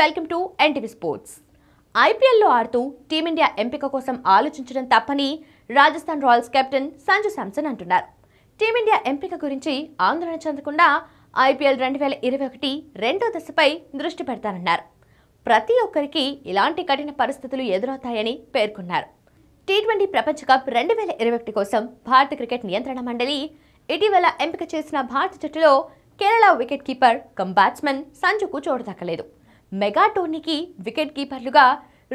welcome to NTV sports ఐపీఎల్లో ఆడుతూ team India ఎంపిక కోసం ఆలోచించడం తప్పని రాజస్థాన్ రాయల్స్ కెప్టెన్ సంజు శాంసన్ అంటున్నారు టీమిండియా ఎంపిక గురించి ఆందోళన చెందకుండా ఐపీఎల్ రెండు వేల ఇరవై ఒకటి రెండో దశపై దృష్టి పెడతానన్నారు ప్రతి ఒక్కరికి ఇలాంటి కఠిన పరిస్థితులు ఎదురవుతాయని పేర్కొన్నారు టీ ట్వంటీ ప్రపంచ కప్ రెండు వేల ఇరవై ఒకటి కోసం భారత క్రికెట్ నియంత్రణ మండలి ఇటీవల ఎంపిక చేసిన భారత జట్టులో Kerala wicket keeper cum batsmen సంజుకు చోటు దక్కలేదు మెగా టోర్నీకి వికెట్ కీపర్లుగా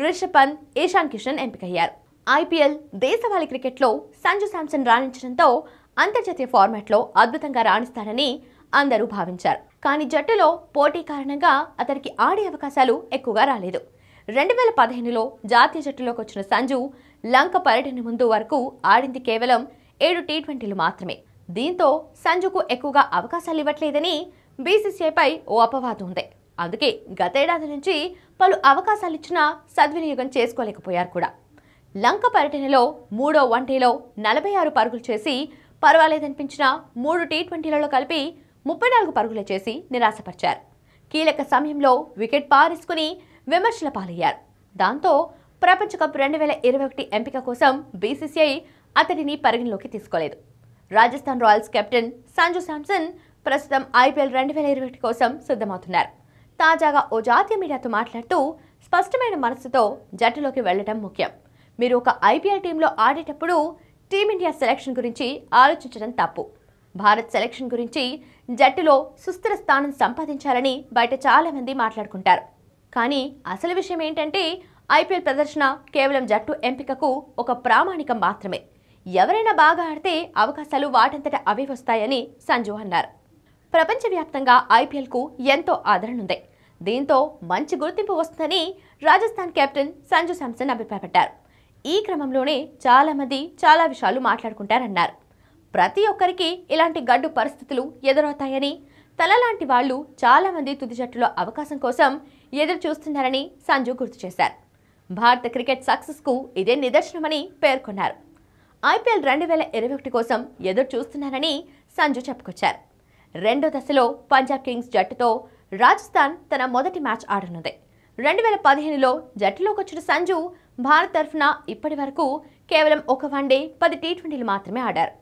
రిషబ్ పంత్ ఈశాన్ కిషన్ ఎంపికయ్యారు ఐపీఎల్ దేశవాళీ క్రికెట్లో సంజు శాంసన్ రాణించడంతో అంతర్జాతీయ ఫార్మాట్లో అద్భుతంగా రాణిస్తాడని అందరూ భావించారు కానీ జట్టులో పోటీ కారణంగా అతనికి ఆడే అవకాశాలు ఎక్కువగా రాలేదు రెండు వేల పదిహేనులో జాతీయ జట్టులోకి వచ్చిన సంజు లంక పర్యటన ముందు వరకు ఆడింది కేవలం ఏడు టీ ట్వంటీలు మాత్రమే దీంతో సంజుకు ఎక్కువగా అవకాశాలు ఇవ్వట్లేదని బీసీసీఐపై ఓ అపవాదం ఉంది అందుకే గతేడాది నుంచి పలు అవకాశాలు ఇచ్చినా సద్వినియోగం చేసుకోలేకపోయారు కూడా లంక పర్యటనలో మూడో వన్డేలో నలభై ఆరు పరుగులు చేసి పర్వాలేదనిపించిన మూడు టీ ట్వంటీలలో కలిపి ముప్పై నాలుగు పరుగులు చేసి నిరాశపరిచారు కీలక సమయంలో వికెట్ పారేసుకుని విమర్శల పాలయ్యారు దాంతో ప్రపంచ కప్ రెండు వేల ఇరవై ఒకటి ఎంపిక కోసం బీసీసీఐ అతడిని పరిగణలోకి తీసుకోలేదు రాజస్థాన్ రాయల్స్ కెప్టెన్ సంజు శాంసన్ ప్రస్తుతం ఐపీఎల్ రెండు వేల ఇరవై ఒకటి కోసం సిద్ధమవుతున్నారు తాజాగా ఓ జాతీయ మీడియాతో మాట్లాడుతూ స్పష్టమైన మనసుతో జట్టులోకి వెళ్లడం ముఖ్యం మీరు ఒక ఐపీఎల్ టీంలో ఆడేటప్పుడు టీమిండియా సెలెక్షన్ గురించి ఆలోచించడం తప్పు భారత్ సెలెక్షన్ గురించి జట్టులో సుస్థిర స్థానం సంపాదించాలని బయట చాలామంది మాట్లాడుకుంటారు కానీ అసలు విషయం ఏంటంటే ఐపీఎల్ ప్రదర్శన కేవలం జట్టు ఎంపికకు ఒక ప్రామాణికం మాత్రమే ఎవరైనా బాగా ఆడితే అవకాశాలు వాటంతట అవి వస్తాయని సంజు అన్నారు ప్రపంచవ్యాప్తంగా ఐపీఎల్కు ఎంతో ఆదరణ ఉంది దీంతో మంచి గుర్తింపు వస్తుందని రాజస్థాన్ కెప్టెన్ సంజు శాంసన్ అభిప్రాయపడ్డారు ఈ క్రమంలోనే చాలామంది చాలా విషయాలు మాట్లాడుకుంటారన్నారు ప్రతి ఒక్కరికి ఇలాంటి గడ్డు పరిస్థితులు ఎదురవుతాయని తనలాంటి వాళ్ళు చాలామంది తుది జట్టులో అవకాశం కోసం ఎదురు చూస్తున్నారని సంజు గుర్తు చేశారు భారత క్రికెట్ సక్సెస్కు ఇదే నిదర్శనమని పేర్కొన్నారు ఐపీఎల్ రెండు వేల ఇరవై ఒకటి కోసం ఎదురు చూస్తున్నారని సంజు చెప్పుకొచ్చారు రెండో దశలో పంజాబ్ కింగ్స్ జట్టుతో రాజస్థాన్ తన మొదటి మ్యాచ్ ఆడనుంది రెండు వేల పదిహేనులో జట్టులోకి వచ్చిన సంజు భారత్ తరఫున ఇప్పటి వరకు కేవలం ఒక వన్డే పది టీ ట్వంటీలు మాత్రమే ఆడారు